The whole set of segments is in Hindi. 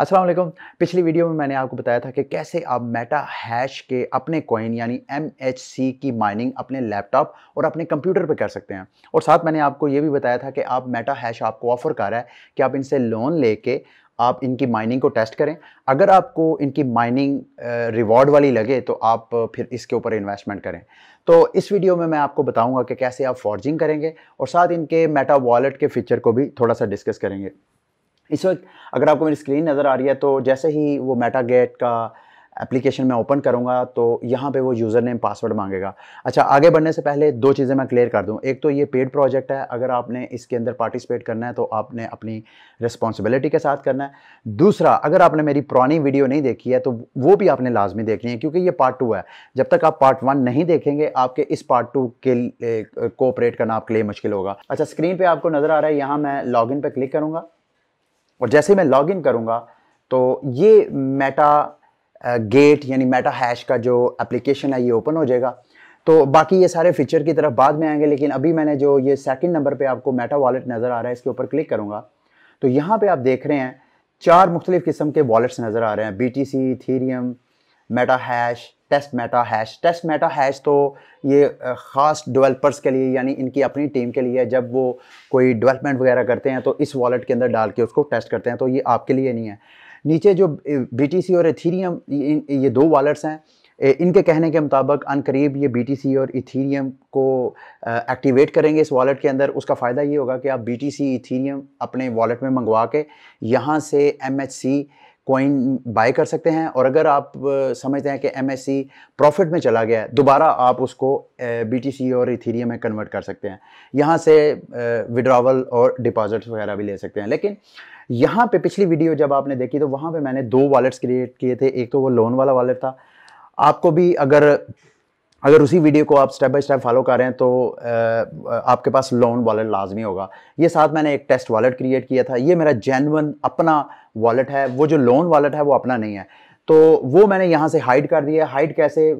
अस्सलाम वालेकुम पिछली वीडियो में मैंने आपको बताया था कि कैसे आप मेटा हैश के अपने कॉइन यानी एम की माइनिंग अपने लैपटॉप और अपने कंप्यूटर पर कर सकते हैं और साथ मैंने आपको ये भी बताया था कि आप मेटा हैश आपको ऑफ़र कर रहा है कि आप इनसे लोन लेके आप इनकी माइनिंग को टेस्ट करें अगर आपको इनकी माइनिंग रिवॉर्ड वाली लगे तो आप फिर इसके ऊपर इन्वेस्टमेंट करें तो इस वीडियो में मैं आपको बताऊंगा कि कैसे आप फॉर्जिंग करेंगे और साथ इनके मेटा वॉलेट के फीचर को भी थोड़ा सा डिस्कस करेंगे इस वक्त अगर आपको मेरी स्क्रीन नज़र आ रही है तो जैसे ही वो मेटा गेट का एप्लीकेशन मैं ओपन करूँगा तो यहाँ पे वो यूज़र नेम पासवर्ड मांगेगा अच्छा आगे बढ़ने से पहले दो चीज़ें मैं क्लियर कर दूँ एक तो ये पेड प्रोजेक्ट है अगर आपने इसके अंदर पार्टिसिपेट करना है तो आपने अपनी रिस्पॉन्सिबिलिटी के साथ करना है दूसरा अगर आपने मेरी पुरानी वीडियो नहीं देखी है तो वो भी आपने लाजमी देखनी है क्योंकि ये पार्ट टू है जब तक आप पार्ट वन नहीं देखेंगे आपके इस पार्ट टू के कोऑपरेट करना आपके लिए मुश्किल होगा अच्छा स्क्रीन पर आपको नज़र आ रहा है यहाँ मैं लॉग इन पर क्लिक करूँगा और जैसे ही मैं लॉग इन करूँगा तो ये मेटा गेट यानी मेटा हैश का जो एप्लीकेशन है ये ओपन हो जाएगा तो बाकी ये सारे फीचर की तरफ बाद में आएंगे लेकिन अभी मैंने जो ये सेकंड नंबर पे आपको मेटा वॉलेट नज़र आ रहा है इसके ऊपर क्लिक करूँगा तो यहाँ पे आप देख रहे हैं चार मुख्तलिफ़ किस्म के वॉलेट्स नज़र आ रहे हैं B T C Ethereum Meta hash test Meta hash test Meta hash तो ये ख़ास डेवलपर्स के लिए यानी इनकी अपनी टीम के लिए जब वो कोई डेवलपमेंट वगैरह करते हैं तो इस वॉलेट के अंदर डाल के उसको टेस्ट करते हैं तो ये आपके लिए नहीं है नीचे जो बी और एथीरियम ये दो वॉलेट्स हैं इनके कहने के मुताबिक अनकरीब ये बी और इथीरियम को एक्टिवेट करेंगे इस वॉलेट के अंदर उसका फ़ायदा ये होगा कि आप बी टी इथीरियम अपने वॉलेट में मंगवा के यहाँ से एम कॉइन बाय कर सकते हैं और अगर आप समझते हैं कि एम प्रॉफिट में चला गया है दोबारा आप उसको बी और इथीरियम में कन्वर्ट कर सकते हैं यहाँ से विड्रावल और डिपॉजिट्स वगैरह भी ले सकते हैं लेकिन यहाँ पे पिछली वीडियो जब आपने देखी तो वहाँ पे मैंने दो वॉलेट्स क्रिएट किए थे एक तो वो लोन वाला वॉलेट था आपको भी अगर अगर उसी वीडियो को आप स्टेप बाय स्टेप फॉलो कर रहे हैं तो आपके पास लोन वॉलेट लाजमी होगा ये साथ मैंने एक टेस्ट वॉलेट क्रिएट किया था ये मेरा जेनवन अपना वॉलेट है वो जो लोन वॉलेट है वो अपना नहीं है तो वो मैंने यहाँ से हाइड कर दिया हाइड कैसे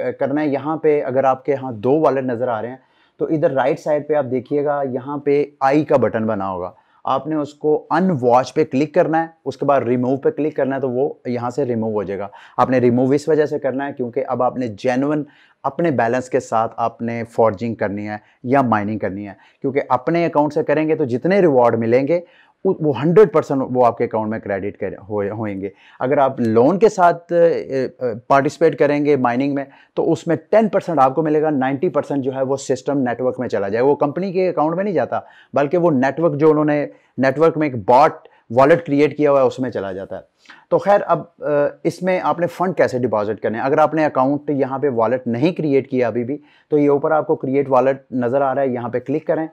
करना है यहाँ पे अगर आपके यहाँ दो वॉलेट नज़र आ रहे हैं तो इधर राइट साइड पर आप देखिएगा यहाँ पे आई का बटन बना होगा आपने उसको अनवॉच पे क्लिक करना है उसके बाद रिमूव पे क्लिक करना है तो वो यहाँ से रिमूव हो जाएगा आपने रिमूव इस वजह से करना है क्योंकि अब आपने जेनुअन अपने बैलेंस के साथ आपने फॉर्जिंग करनी है या माइनिंग करनी है क्योंकि अपने अकाउंट से करेंगे तो जितने रिवॉर्ड मिलेंगे वो हंड्रेड परसेंट वो आपके अकाउंट में क्रेडिट कर होएंगे अगर आप लोन के साथ पार्टिसिपेट करेंगे माइनिंग में तो उसमें टेन परसेंट आपको मिलेगा नाइन्टी परसेंट जो है वो सिस्टम नेटवर्क में चला जाए वो कंपनी के अकाउंट में नहीं जाता बल्कि वो नेटवर्क जो उन्होंने नेटवर्क में एक बॉट वॉलेट क्रिएट किया हुआ है उसमें चला जाता है तो खैर अब इसमें आपने फ़ंड कैसे डिपॉजिट करने अगर आपने अकाउंट यहाँ पे वॉलेट नहीं क्रिएट किया अभी भी तो ये ऊपर आपको क्रिएट वॉलेट नज़र आ रहा है यहाँ पे क्लिक करें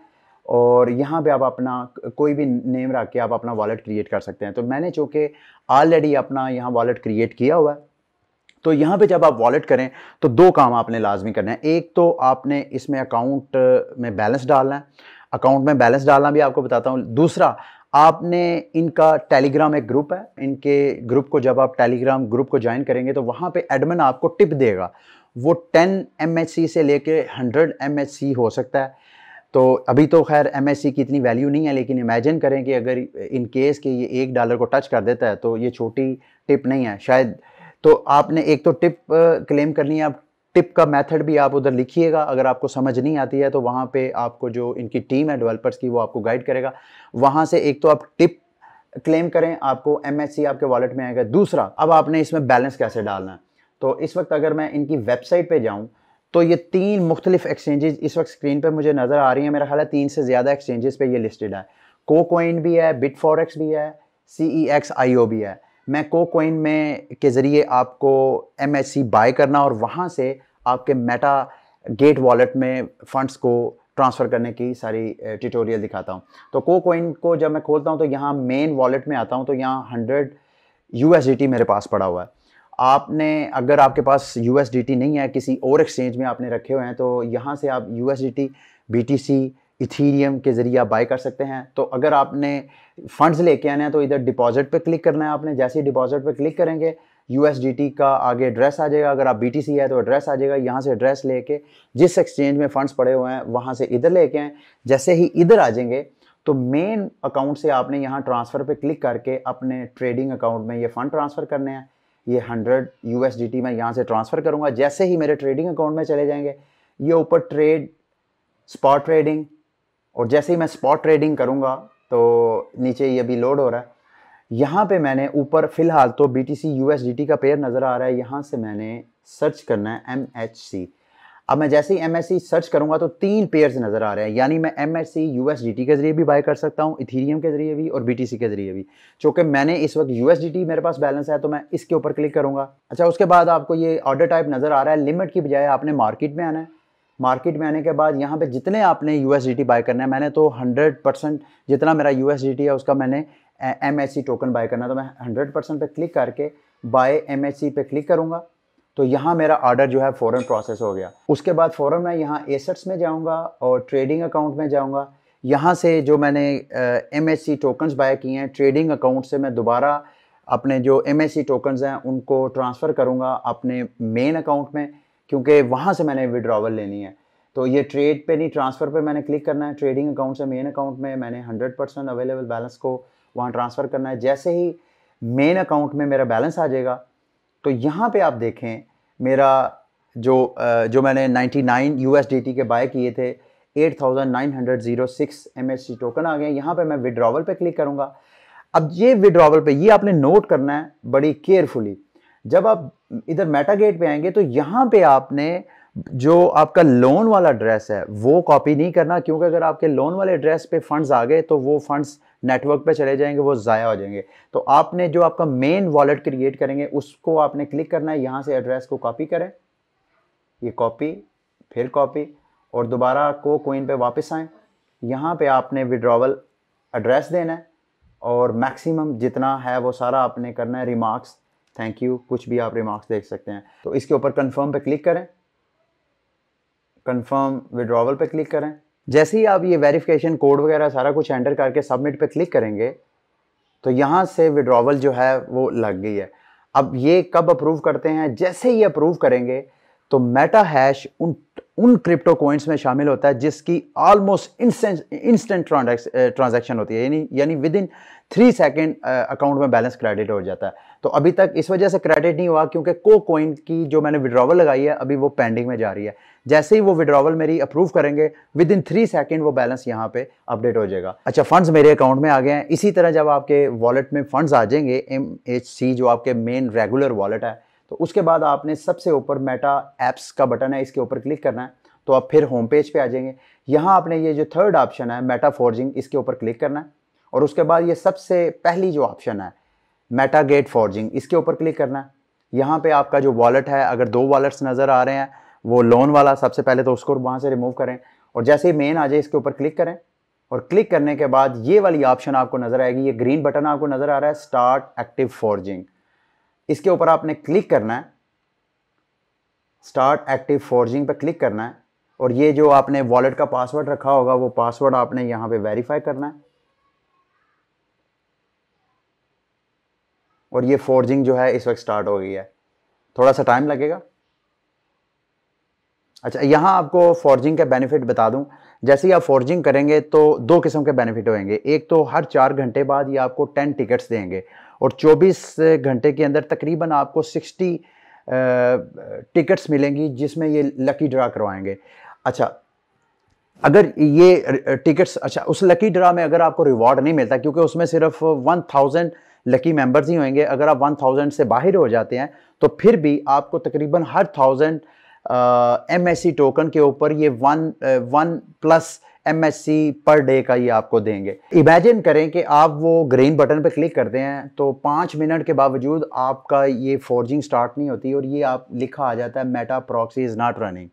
और यहाँ पे आप अपना कोई भी नेम रख के आप अपना वॉलेट क्रिएट कर सकते हैं तो मैंने चूँकि ऑलरेडी अपना यहाँ वॉलेट क्रिएट किया हुआ है तो यहाँ पे जब आप वॉलेट करें तो दो काम आपने लाजमी करना है एक तो आपने इसमें अकाउंट में बैलेंस डालना है अकाउंट में बैलेंस डालना भी आपको बताता हूँ दूसरा आपने इनका टेलीग्राम एक ग्रुप है इनके ग्रुप को जब आप टेलीग्राम ग्रुप को ज्वाइन करेंगे तो वहाँ पे एडमिन आपको टिप देगा वो 10 एम से लेके 100 एम हो सकता है तो अभी तो खैर एम की इतनी वैल्यू नहीं है लेकिन इमेजिन करें कि अगर इन केस के ये एक डॉलर को टच कर देता है तो ये छोटी टिप नहीं है शायद तो आपने एक तो टिप क्लेम करनी है आप टिप का मेथड भी आप उधर लिखिएगा अगर आपको समझ नहीं आती है तो वहाँ पे आपको जो इनकी टीम है डेवलपर्स की वो आपको गाइड करेगा वहाँ से एक तो आप टिप क्लेम करें आपको एम आपके वॉलेट में आएगा दूसरा अब आपने इसमें बैलेंस कैसे डालना है तो इस वक्त अगर मैं इनकी वेबसाइट पर जाऊँ तो ये तीन मुख्तलिफ एक्सचेंजेस इस वक्त स्क्रीन पर मुझे नज़र आ रही हैं मेरा ख्याल है तीन से ज़्यादा एक्सचेंजेस पे ये लिस्टेड है को कोइन भी है बिट एक्स भी है सी ई एक्स आई ओ भी है मैं को कोइन में के ज़रिए आपको एम एस सी बाय करना और वहाँ से आपके मेटा गेट वॉलेट में फ़ंड्स को ट्रांसफ़र करने की सारी ट्यूटोरियल दिखाता हूँ तो को कोइन को जब मैं खोलता हूँ तो यहाँ मेन वॉलेट में आता हूँ तो यहाँ हंड्रेड यू मेरे पास पड़ा हुआ है आपने अगर आपके पास यू नहीं है किसी और एक्सचेंज में आपने रखे हुए हैं तो यहाँ से आप यू एस डी इथीरियम के ज़रिए आप बाई कर सकते हैं तो अगर आपने फंड्स लेके आने हैं तो इधर डिपॉजिट पे क्लिक करना है आपने जैसे ही डिपॉजिट पे क्लिक करेंगे यू का आगे एड्रेस आ जाएगा अगर आप बी है तो एड्रेस आ जाएगा यहाँ से एड्रेस लेके जिस एक्सचेंज में फ़ंड्स पड़े हुए हैं वहाँ से इधर लेके आए जैसे ही इधर आ जाएंगे तो मेन अकाउंट से आपने यहाँ ट्रांसफ़र पर क्लिक करके अपने ट्रेडिंग अकाउंट में ये फ़ंड ट्रांसफ़र करने हैं ये हंड्रेड यू मैं यहाँ से ट्रांसफ़र करूँगा जैसे ही मेरे ट्रेडिंग अकाउंट में चले जाएंगे ये ऊपर ट्रेड स्पॉट ट्रेडिंग और जैसे ही मैं स्पॉट ट्रेडिंग करूँगा तो नीचे ये भी लोड हो रहा है यहाँ पे मैंने ऊपर फ़िलहाल तो बी टी का पेयर नज़र आ रहा है यहाँ से मैंने सर्च करना है एम अब मैं जैसे ही एम सर्च करूंगा तो तीन पेयर्स नज़र आ रहे हैं यानी मैं एम एस के ज़रिए भी बाय कर सकता हूँ इथीरियम के ज़रिए भी और बी के ज़रिए भी चूँकि मैंने इस वक्त यू मेरे पास बैलेंस है तो मैं इसके ऊपर क्लिक करूँगा अच्छा उसके बाद आपको ये ऑर्डर टाइप नज़र आ रहा है लिमिट की बजाय आपने मार्केट में आना है मार्केट में आने के बाद यहाँ पे जितने आपने यू एस बाय करना है मैंने तो 100 परसेंट जितना मेरा यू एस है उसका मैंने एम टोकन बाय करना है तो मैं 100 परसेंट पर क्लिक करके बाय एम पे क्लिक करूँगा तो यहाँ मेरा ऑर्डर जो है फ़ौरन प्रोसेस हो गया उसके बाद फ़ौरन मैं यहाँ एसेट्स में जाऊँगा और ट्रेडिंग अकाउंट में जाऊँगा यहाँ से जो मैंने M S C tokens buy किए हैं ट्रेडिंग अकाउंट से मैं दोबारा अपने जो एम एस सी टोकन्स हैं उनको ट्रांसफ़र करूँगा अपने मेन अकाउंट में क्योंकि वहाँ से मैंने विड्रावल लेनी है तो ये ट्रेड पे नहीं ट्रांसफ़र पे मैंने क्लिक करना है ट्रेडिंग अकाउंट से मेन अकाउंट में मैंने 100 परसेंट अवेलेबल बैलेंस को वहाँ ट्रांसफ़र करना है जैसे ही मेन अकाउंट में मेरा बैलेंस आ जाएगा तो यहाँ पे आप देखें मेरा जो जो मैंने 99 यूएसडीटी के बाय किए थे 8906 एमएससी टोकन आ गए यहाँ पे मैं विड्रॉवल पे क्लिक करूँगा अब ये विड्रॉवल पे ये आपने नोट करना है बड़ी केयरफुली जब आप इधर मेटा गेट पे आएंगे तो यहाँ पे आपने जो आपका लोन वाला ड्रेस है वो कॉपी नहीं करना क्योंकि अगर आपके लोन वाले ड्रेस पे फंड्स आ गए तो वो फंड्स नेटवर्क पे चले जाएंगे वो ज़ाया हो जाएंगे तो आपने जो आपका मेन वॉलेट क्रिएट करेंगे उसको आपने क्लिक करना है यहाँ से एड्रेस को कॉपी करें ये कॉपी फिर कॉपी और दोबारा को कोइन पे वापस आएँ यहाँ पे आपने विड्रावल एड्रेस देना है और मैक्सिमम जितना है वो सारा आपने करना है रिमार्क्स थैंक यू कुछ भी आप रिमार्क्स देख सकते हैं तो इसके ऊपर कन्फर्म पे क्लिक करें कन्फर्म विड्रॉवल पे क्लिक करें जैसे ही आप ये वेरिफिकेशन कोड वगैरह सारा कुछ एंटर करके सबमिट पे क्लिक करेंगे तो यहाँ से विड्रॉवल जो है वो लग गई है अब ये कब अप्रूव करते हैं जैसे ही अप्रूव करेंगे तो मेटा हैश उन उन क्रिप्टो कोइंस में शामिल होता है जिसकी ऑलमोस्ट इंस्टेंट इंस्टेंट ट्रांजेक्शन होती है यानी यानी within three second account में बैलेंस क्रेडिट हो जाता है तो अभी तक इस वजह से क्रेडिट नहीं हुआ क्योंकि को कोइन की जो मैंने विड्रॉवल लगाई है अभी वो पेंडिंग में जा रही है जैसे ही वो विड्रॉवल मेरी अप्रूव करेंगे विद इन थ्री सेकेंड वो बैलेंस यहाँ पे अपडेट हो जाएगा अच्छा फंड्स मेरे अकाउंट में आ गए हैं इसी तरह जब आपके वॉलेट में फंड्स आ जाएंगे एम जो आपके मेन रेगुलर वॉलेट है तो उसके बाद आपने सबसे ऊपर मेटा ऐप्स का बटन है इसके ऊपर क्लिक करना है तो आप फिर होम पेज पे आ जाएंगे यहाँ आपने ये जो थर्ड ऑप्शन है मेटा फोर्जिंग इसके ऊपर क्लिक करना है और उसके बाद ये सबसे पहली जो ऑप्शन है मेटागेट फॉर्जिंग इसके ऊपर क्लिक करना है यहाँ पे आपका जो वॉलेट है अगर दो वॉलेट्स नज़र आ रहे हैं वो लोन वाला सबसे पहले तो उसको वहाँ से रिमूव करें और जैसे ही मेन आ जाए इसके ऊपर क्लिक करें और क्लिक करने के बाद ये वाली ऑप्शन आपको नज़र आएगी ये ग्रीन बटन आपको नज़र आ रहा है स्टार्ट एक्टिव फॉर्जिंग इसके ऊपर आपने क्लिक करना है स्टार्ट एक्टिव फॉर्जिंग पर क्लिक करना है और ये जो आपने वॉलेट का पासवर्ड रखा होगा वो पासवर्ड आपने यहाँ पे वेरीफाई करना है और ये फोर्जिंग जो है इस वक्त स्टार्ट हो गई है थोड़ा सा टाइम लगेगा अच्छा यहाँ आपको फोर्जिंग के बेनिफिट बता दूँ जैसे ही आप फोर्जिंग करेंगे तो दो किस्म के बेनिफिट होंगे एक तो हर चार घंटे बाद ये आपको टेन टिकट्स देंगे और चौबीस घंटे के अंदर तकरीबन आपको सिक्सटी टिकट्स मिलेंगी जिसमें ये लकी ड्रा करवाएंगे अच्छा अगर ये टिकट्स अच्छा उस लकी ड्रा में अगर आपको रिवॉर्ड नहीं मिलता क्योंकि उसमें सिर्फ वन थाउजेंड लकी मेंबर्स ही होंगे अगर आप 1000 से बाहर हो जाते हैं तो फिर भी आपको तकरीबन हर thousand M S C token के ऊपर ये one one plus M S C per day का ये आपको देंगे इमेजिन करें कि आप वो ग्रीन बटन पर क्लिक करते हैं तो पाँच मिनट के बावजूद आपका ये फोर्जिंग स्टार्ट नहीं होती और ये आप लिखा आ जाता है meta proxy is not running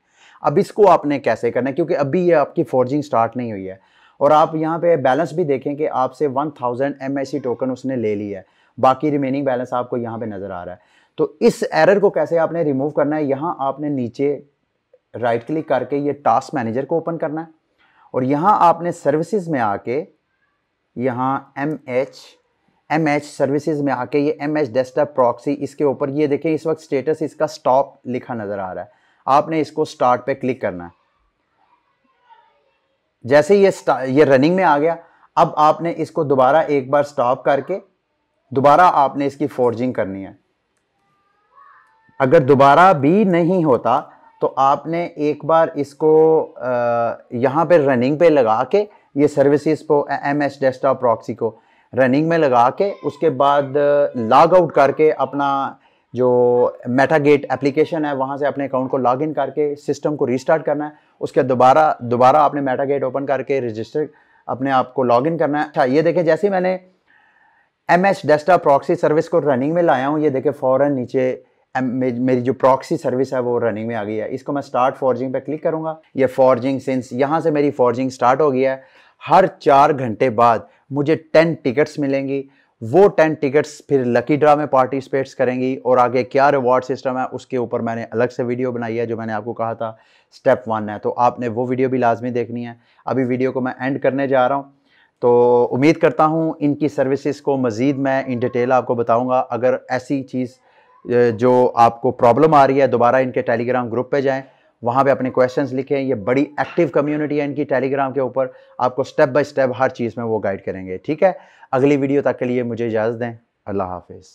अब इसको आपने कैसे करना है क्योंकि अभी ये आपकी फोर्जिंग स्टार्ट नहीं हुई है और आप यहाँ पे बैलेंस भी देखें कि आपसे 1000 थाउजेंड एम टोकन उसने ले लिया है बाकी रिमेनिंग बैलेंस आपको यहाँ पे नज़र आ रहा है तो इस एरर को कैसे आपने रिमूव करना है यहाँ आपने नीचे राइट क्लिक करके ये टास्क मैनेजर को ओपन करना है और यहाँ आपने सर्विसेज में आके यहाँ M H M H services में आके ये एम एच डेस्कटॉप प्रॉक्सी इसके ऊपर ये देखें इस वक्त स्टेटस इसका स्टॉप लिखा नज़र आ रहा है आपने इसको स्टार्ट पे क्लिक करना है जैसे ये ये रनिंग में आ गया अब आपने इसको दोबारा एक बार स्टॉप करके दोबारा आपने इसकी फोर्जिंग करनी है अगर दोबारा भी नहीं होता तो आपने एक बार इसको यहाँ पे रनिंग पे लगा के ये सर्विसेज को एम एस डेस्कटॉप प्रॉक्सी को रनिंग में लगा के उसके बाद लॉग आउट करके अपना जो मेटागेट एप्लीकेशन है वहाँ से अपने अकाउंट को लॉग इन करके सिस्टम को रीस्टार्ट करना है उसके दोबारा दोबारा आपने मेटागेट ओपन करके रजिस्टर अपने आप को लॉग इन करना है अच्छा ये देखें जैसे मैंने M S desktop proxy service को रनिंग में लाया हूँ ये देखें फ़ौरन नीचे मेरी जो प्रॉक्सी सर्विस है वो रनिंग में आ गई है इसको मैं स्टार्ट फॉर्जिंग पे क्लिक करूँगा ये फॉर्जिंग सिंस यहाँ से मेरी फॉर्जिंग स्टार्ट हो गई है हर चार घंटे बाद मुझे टेन टिकट्स मिलेंगी वो टेन टिकट्स फिर लकी ड्रा में पार्टिसिपेट्स करेंगी और आगे क्या रिवॉर्ड सिस्टम है उसके ऊपर मैंने अलग से वीडियो बनाई है जो मैंने आपको कहा था स्टेप वन है तो आपने वो वीडियो भी लाजमी देखनी है अभी वीडियो को मैं एंड करने जा रहा हूँ तो उम्मीद करता हूँ इनकी सर्विसेज को मज़ीद मैं इन डिटेल आपको बताऊँगा अगर ऐसी चीज़ जो आपको प्रॉब्लम आ रही है दोबारा इनके टेलीग्राम ग्रुप पर जाएँ वहाँ पे अपने क्वेश्चंस लिखें ये बड़ी एक्टिव कम्युनिटी है इनकी टेलीग्राम के ऊपर आपको स्टेप बाय स्टेप हर चीज़ में वो गाइड करेंगे ठीक है अगली वीडियो तक के लिए मुझे इजाज़त दें अल्लाह हाफिज़